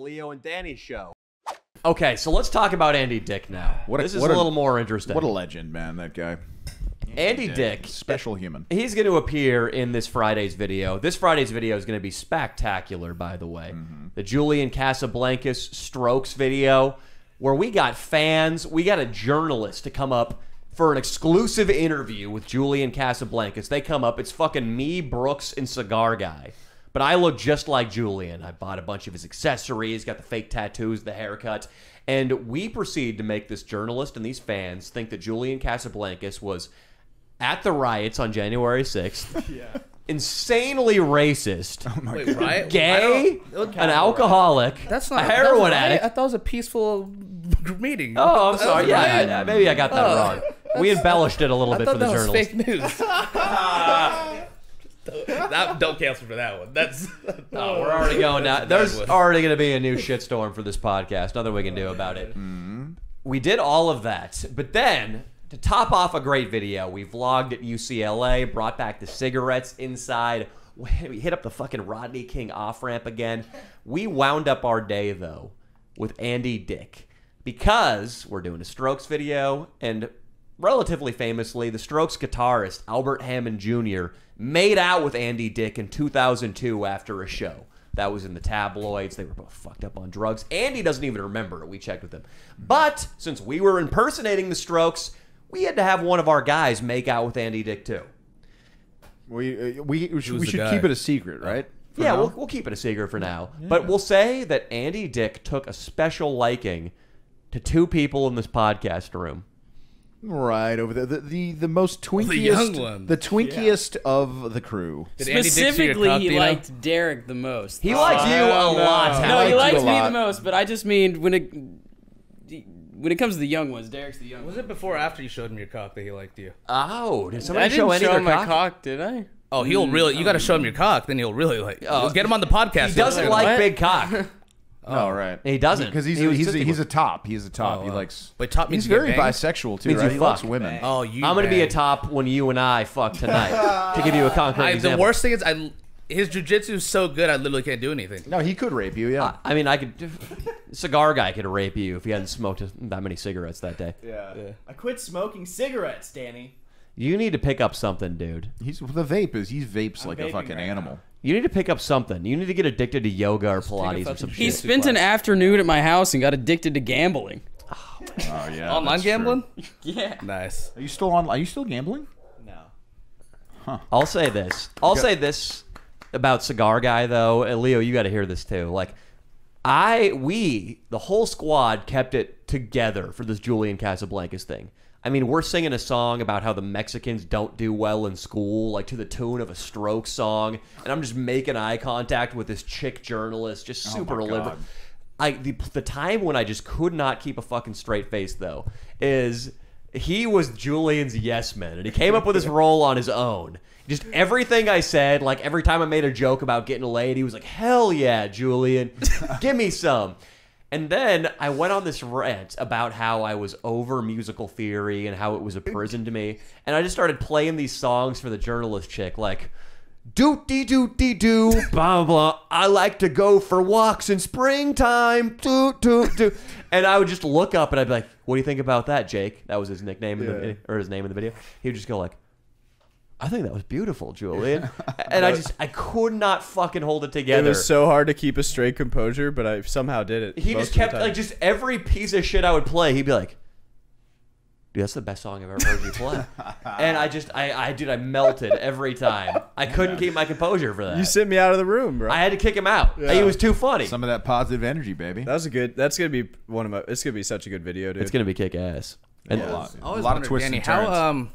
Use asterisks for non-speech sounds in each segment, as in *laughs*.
Leo and Danny show. Okay, so let's talk about Andy Dick now. What a, this is what a, a little more interesting. What a legend, man, that guy. Andy Dick, Dick, special human. He's going to appear in this Friday's video. This Friday's video is going to be spectacular, by the way. Mm -hmm. The Julian Casablancas strokes video, where we got fans, we got a journalist to come up for an exclusive interview with Julian Casablancas. They come up, it's fucking me, Brooks, and Cigar Guy. But I look just like Julian. I bought a bunch of his accessories, got the fake tattoos, the haircut, and we proceed to make this journalist and these fans think that Julian Casablancas was at the riots on January 6th. *laughs* Yeah. Insanely racist. Oh my Wait, riot? Gay, an alcoholic, that's not a heroin addict. I, thought it was a peaceful *laughs* meeting. Oh, I'm sorry. Yeah, maybe I got that oh. wrong. *laughs* We embellished it a little bit for the journalist. fake news don't cancel for that one. That's *laughs* no, oh. we're already going down. There's already going to be a new shitstorm for this podcast. Nothing we can do about it. Mm-hmm. We did all of that, but then to top off a great video, we vlogged at UCLA, brought back the cigarettes inside. *laughs* We hit up the fucking Rodney King off ramp again. We wound up our day though with Andy Dick because we're doing a strokes video and relatively famously, the Strokes guitarist Albert Hammond Jr. made out with Andy Dick in 2002 after a show. That was in the tabloids. They were both fucked up on drugs. Andy doesn't even remember We checked with him. But since we were impersonating the Strokes, we had to have one of our guys make out with Andy Dick too. We uh, we, we should, we should keep it a secret, right? For yeah, we'll, we'll keep it a secret for now. Yeah. But we'll say that Andy Dick took a special liking to two people in this podcast room. Right over there, the the, the most twinkiest, the young one. the twinkiest of the crew. Specifically, he liked Derek the most. He liked you a lot. no, he liked me the most, but I just mean when it when it comes to the young ones, Derek's the young Was one. it before or after you showed him your cock that he liked you? Oh, did somebody I show didn't any show, my cock? cock? did I? Oh, he'll really. You got to show him your cock, then he'll really like. Oh, get him on the podcast. He doesn't like big cock. *laughs* Oh, right. He doesn't because he's, He he's, he's a top. He's a top. he oh, uh, likes. But top means he's very bisexual too, Means you right? He fuck. likes women. Oh, you. I'm gonna be a top when you and I fuck tonight. to give you a concrete I, the worst thing is I. His jujitsu is so good, I literally can't do anything. No, he could rape you. Yeah. I mean, I could. *laughs* Cigar guy could rape you if he hadn't smoked that many cigarettes that day. Yeah. I quit smoking cigarettes, Danny. You need to pick up something, dude. He's the vape is he vapes like a fucking right animal. You need to pick up something. You need to get addicted to yoga or Pilates or some shit. He spent an afternoon at my house and got addicted to gambling. Oh, oh yeah. *laughs* Online gambling? *laughs* yeah. Nice. Are you still on? Are you still gambling? No. Huh. I'll say this. I'll say this about Cigar Guy though. And Leo, you got to hear this too. Like, I, we, the whole squad kept it together for this Julian Casablancas thing. I mean, we're singing a song about how the Mexicans don't do well in school, like to the tune of a stroke song, and I'm just making eye contact with this chick journalist, just oh super oh I the, the time when I just could not keep a fucking straight face though is he was Julian's yes man, and he came up with this *laughs* role on his own. Just everything I said, like every time I made a joke about getting laid, he was like, "Hell yeah, Julian, *laughs* give me some." And then I went on this rant about how I was over musical theory and how it was a prison to me. And I just started playing these songs for the journalist chick, like doot dee doot dee doo, blah, blah I like to go for walks in springtime, doot doot doot. And I would just look up and I'd be like, "What do you think about that, Jake?" That was his nickname yeah. the, or his name in the video. He would just go like. I think that was beautiful, Julian. and I just I could not fucking hold it together. It was so hard to keep a straight composure, but I somehow did it. He just kept like just every piece of shit I would play, he'd be like, "Dude, that's the best song I've ever heard you play." *laughs* and I just I I dude, I melted every time. I couldn't yeah. keep my composure for that. You sent me out of the room, bro. I had to kick him out. Yeah. He was too funny. Some of that positive energy, baby. That was a good. That's gonna be one of my. It's gonna be such a good video, dude. It's gonna be kick ass. And yeah, a lot, a lot of twists Danny, and turns. How um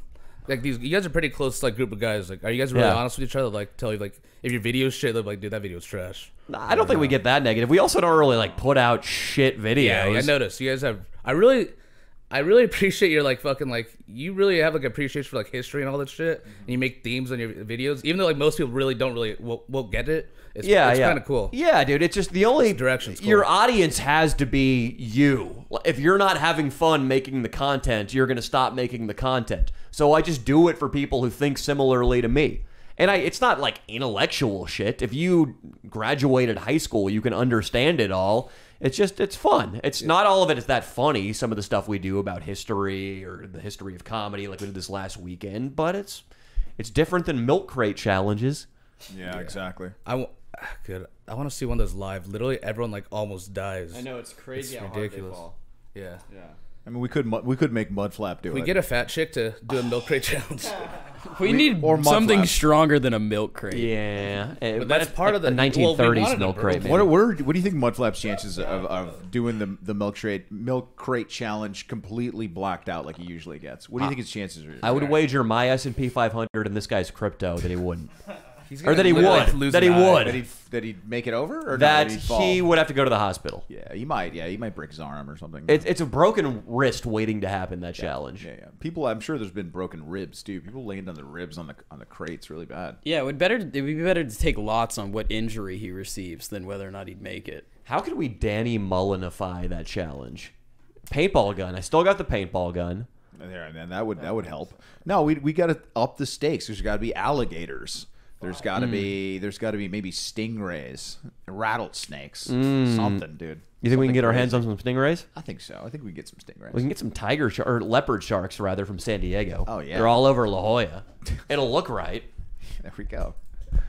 like these you guys are pretty close like group of guys like are you guys really yeah. honest with each other like tell you like if your video shit they're like dude that video's trash i don't think know. we get that negative we also don't really like put out shit videos yeah, i noticed you guys have i really i really *laughs* appreciate your like fucking like you really have like appreciation for like history and all that shit and you make themes on your videos even though like most people really don't really will, not get it it's, yeah, it's yeah. kind of cool. Yeah, dude. It's just the only direction. Cool. Your audience has to be you. If you're not having fun making the content, you're gonna stop making the content. So I just do it for people who think similarly to me. And I, it's not like intellectual shit. If you graduated high school, you can understand it all. It's just, it's fun. It's not all of it is that funny. Some of the stuff we do about history or the history of comedy, like we did this last weekend, but it's, it's different than milk crate challenges. Yeah, yeah. exactly. I ah, good. I want to see one of those live. Literally, everyone like almost dies. I know it's crazy it's how ridiculous. hard they fall. Yeah. Yeah. I mean, we could mu- we could make Mudflap do we it. get a fat chick to do a milk crate challenge. *laughs* We, need or something flap. stronger than a milk crate. Yeah, eh, But that's part of the- 1930s milk crate. man. What, what, what do you think Mudflap's chances of, of doing the the milk crate milk crate challenge completely blacked out like he usually gets? What do you think his chances are? I would wager my S and P 500 and this guy's crypto that he wouldn't or that he would, lose that he would, That he'd, that he'd make it over, or that he'd he would have to go to the hospital. Yeah, he might. Yeah, he might break his arm or something. It, it's a broken wrist waiting to happen. That challenge. Yeah, yeah. People, I'm sure there's been broken ribs too. People land on the ribs on the on the crates really bad. Yeah, it would better. It would be better to take lots on what injury he receives than whether or not he'd make it. How could we Danny Mullinify that challenge? Paintball gun. I still got the paintball gun. There, man, that would that would help. No, we we got to up the stakes. There's got to be alligators. There's got to mm. be there's got to be maybe stingrays, rattlesnakes, mm. something, dude. You think something we can get crazy. our hands on some stingrays? I think so. I think we can get some stingrays. We can get some tiger sh- or leopard sharks rather from San Diego. Oh yeah, they're all over La Jolla. *laughs* It'll look right. there we go.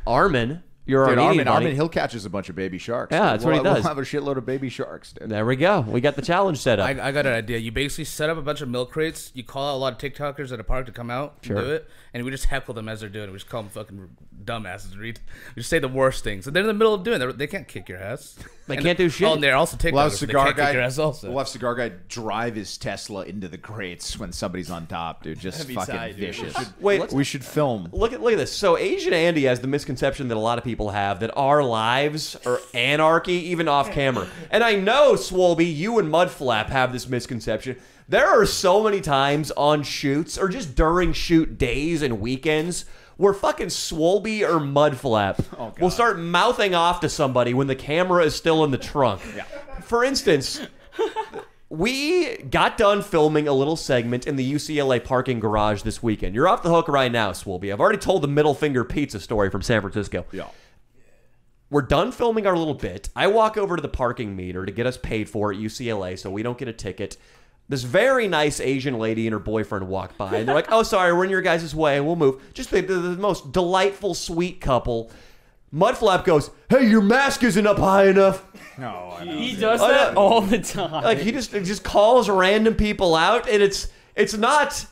Armin your dude, Armin, Armin Hill catches a bunch of baby sharks. Yeah, that's what we'll, he does. We'll have a shitload of baby sharks. Dude. There we go. We got the challenge set up. I, I, got an idea. You basically set up a bunch of milk crates. You call out a lot of TikTokers at a park to come out sure. do it, and we just heckle them as they're doing it. We just call them fucking dumbasses. We just say the worst things, and they're in the middle of doing it. They can't kick your ass. They can't do oh, shit. Oh, and they're also TikTokers. We'll have cigar guy. Also. We'll have cigar guy drive his Tesla into the crates when somebody's on top, dude. Just fucking dude. vicious. Wait, we should film. Look at look at this. So Asian Andy has the misconception that a lot of people have that our lives are anarchy, even off camera. And I know Swolby, you and Mudflap have this misconception. There are so many times on shoots or just during shoot days and weekends we're fucking Swolby or Mudflap. *laughs* Oh, we'll start mouthing off to somebody when the camera is still in the trunk. Yeah. For instance, we got done filming a little segment in the UCLA parking garage this weekend. You're off the hook right now, Swolby. I've already told the middle finger pizza story from San Francisco. Yeah. We're done filming our little bit. I walk over to the parking meter to get us paid for at UCLA so we don't get a ticket this very nice Asian lady and her boyfriend walk by, and they're like, "Oh, sorry, we're in your guys' way. We'll move." Just the, the, the most delightful, sweet couple. Mudflap goes, "Hey, your mask isn't up high enough." No, he does that all the time. Like he just he just calls random people out, and it's it's not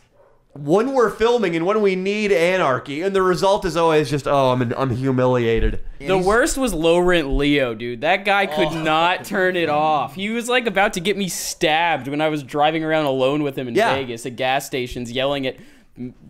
when we're filming and when we need anarchy, and the result is always just, oh, I'm I'm humiliated. The worst was low rent Leo, dude. That guy could oh. not *laughs* turn it off. He was like about to get me stabbed when I was driving around alone with him in yeah. Vegas at gas stations, yelling at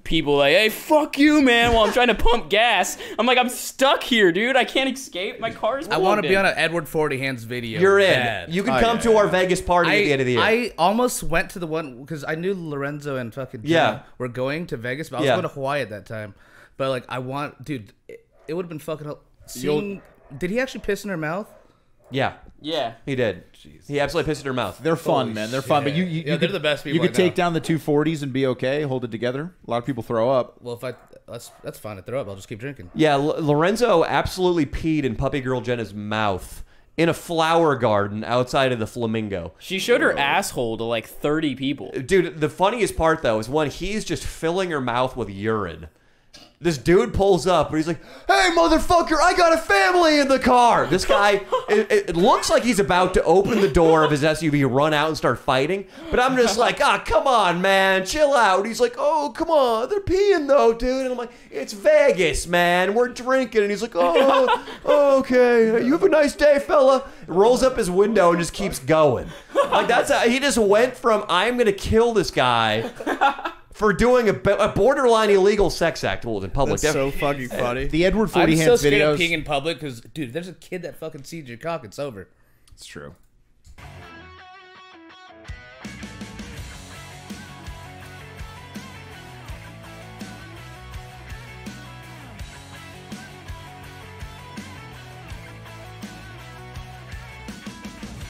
people like, hey, fuck you, man, while I'm trying to pump gas. I'm like, I'm stuck here, dude. I can't escape. My car is I want to be on an Edward Forty Hands video. You're in. Bad. You can oh, come yeah, to our Vegas party I, at the end of the year. I almost went to the one because I knew Lorenzo and fucking Jim yeah. were going to Vegas, but I was yeah. going to Hawaii at that time. But like, I want, dude, it, it would have been fucking. Seeing, did he actually piss in her mouth? Yeah. Yeah, he did. Jeez. He absolutely pissed in her mouth. They're fun, Holy man. They're fun, but you, you, Yeah, you they're could, the best people You could take down the 240s and be okay, hold it together. A lot of people throw up. Well, if I that's that's fine to throw up, I'll just keep drinking. Yeah, L- Lorenzo absolutely peed in puppy girl Jenna's mouth in a flower garden outside of the Flamingo. She showed her asshole to like 30 people. Dude, the funniest part though is when he's just filling her mouth with urine this dude pulls up and he's like, "Hey, motherfucker, I got a family in the car." This guy, it, it, looks like he's about to open the door of his SUV, run out, and start fighting. But I'm just like, "Ah, oh, come on, man, chill out." He's like, "Oh, come on, they're peeing though, dude." And I'm like, "It's Vegas, man. We're drinking." And he's like, "Oh, *laughs* okay. You have a nice day, fella." Rolls up his window and just keeps going. Like that's how, he just went from I'm gonna kill this guy for doing a, a, borderline illegal sex act in public. That's so fucking funny. The Edward Forty I'm Hands so videos. I'm so scared of peeing in public because, dude, there's a kid that fucking sees your cock. It's over. It's true.